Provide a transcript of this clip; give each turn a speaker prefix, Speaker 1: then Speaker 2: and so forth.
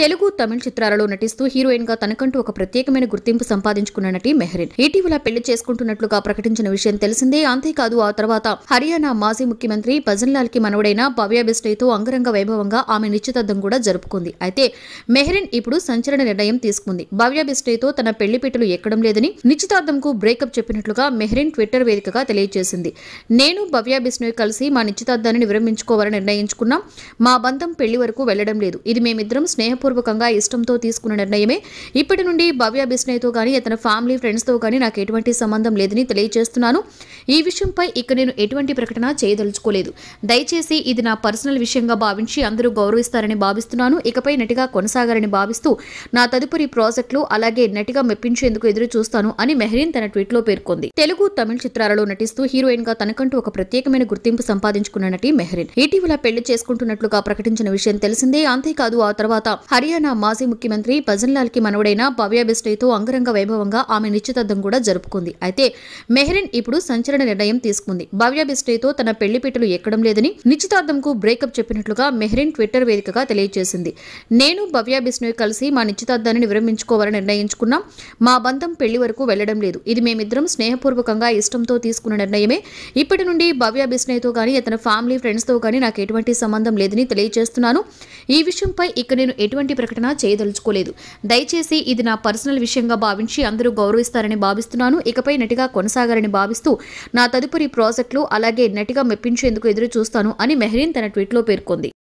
Speaker 1: తెలుగు తమిళ చిత్రాలలో నటిస్తూ హీరోయిన్ గా తనకంటూ ఒక ప్రత్యేకమైన గుర్తింపు సంపాదించుకున్న నటి మెహరిన్ ఇటీవల పెళ్లి చేసుకుంటున్నట్లుగా ప్రకటించిన విషయం తెలిసిందే అంతేకాదు ఆ తర్వాత హర్యానా మాజీ ముఖ్యమంత్రి భజన్లాల్ కి మనవడైన భవ్య అంగరంగ వైభవంగా ఆమె నిశ్చితార్థం కూడా జరుపుకుంది అయితే మెహరిన్ ఇప్పుడు సంచలన నిర్ణయం తీసుకుంది భవ్య తన పెళ్లి ఎక్కడం లేదని నిశ్చితార్థంకు బ్రేకప్ చెప్పినట్లుగా మెహరిన్ ట్విట్టర్ వేదికగా తెలియజేసింది నేను భవ్య కలిసి మా నిశ్చితార్థాన్ని విరమించుకోవాలని నిర్ణయించుకున్నాం మా బంధం పెళ్లి వరకు వెళ్లడం లేదు ఇది మేమిద్దరం స్నేహపూర్ హృదయపూర్వకంగా ఇష్టంతో తీసుకున్న నిర్ణయమే ఇప్పటి నుండి భవ్య బిస్నయ్తో కానీ అతని ఫ్యామిలీ ఫ్రెండ్స్తో కానీ నాకు ఎటువంటి సంబంధం లేదని తెలియజేస్తున్నాను ఈ విషయంపై ఇక నేను ఎటువంటి ప్రకటన చేయదలుచుకోలేదు దయచేసి ఇది నా పర్సనల్ విషయంగా భావించి అందరూ గౌరవిస్తారని భావిస్తున్నాను ఇకపై నటిగా కొనసాగారని భావిస్తూ నా తదుపరి ప్రాజెక్టులు అలాగే నటిగా మెప్పించేందుకు ఎదురు చూస్తాను అని మెహరీన్ తన ట్వీట్లో పేర్కొంది తెలుగు తమిళ చిత్రాలలో నటిస్తూ హీరోయిన్ గా తనకంటూ ఒక ప్రత్యేకమైన గుర్తింపు సంపాదించుకున్న నటి మెహరీన్ ఇటీవల పెళ్లి చేసుకుంటున్నట్లుగా ప్రకటించిన విషయం తెలిసిందే అంతేకాదు ఆ తర్వాత హర్యానా మాజీ ముఖ్యమంత్రి భజన్లాల్ కి మనవడైన భవ్య బిస్టేతో అంగరంగ వైభవంగా ఆమె నిశ్చితార్థం కూడా జరుపుకుంది అయితే మెహరిన్ ఇప్పుడు సంచలన నిర్ణయం తీసుకుంది భవ్య బిస్టేతో తన పెళ్లిపీటలు ఎక్కడం లేదని నిశ్చితార్థంకు బ్రేకప్ చెప్పినట్లుగా మెహరిన్ ట్విట్టర్ వేదికగా తెలియజేసింది నేను భవ్య బిస్నోయ్ కలిసి మా నిశ్చితార్థాన్ని విరమించుకోవాలని నిర్ణయించుకున్నాం మా బంధం పెళ్లి వరకు వెళ్లడం లేదు ఇది మేమిద్దరం స్నేహపూర్వకంగా ఇష్టంతో తీసుకున్న నిర్ణయమే ఇప్పటి నుండి భవ్య బిస్నయ్తో కానీ అతని ఫ్యామిలీ ఫ్రెండ్స్తో కానీ నాకు ఎటువంటి సంబంధం లేదని తెలియజేస్తున్నాను ఈ విషయంపై ఇక నేను ఎటువంటి ఎటువంటి ప్రకటన చేయదలుచుకోలేదు దయచేసి ఇది నా పర్సనల్ విషయంగా భావించి అందరూ గౌరవిస్తారని భావిస్తున్నాను ఇకపై నటిగా కొనసాగాలని భావిస్తూ నా తదుపరి ప్రాజెక్టులు అలాగే నటిగా మెప్పించేందుకు ఎదురు చూస్తాను అని మెహరీన్ తన ట్వీట్లో పేర్కొంది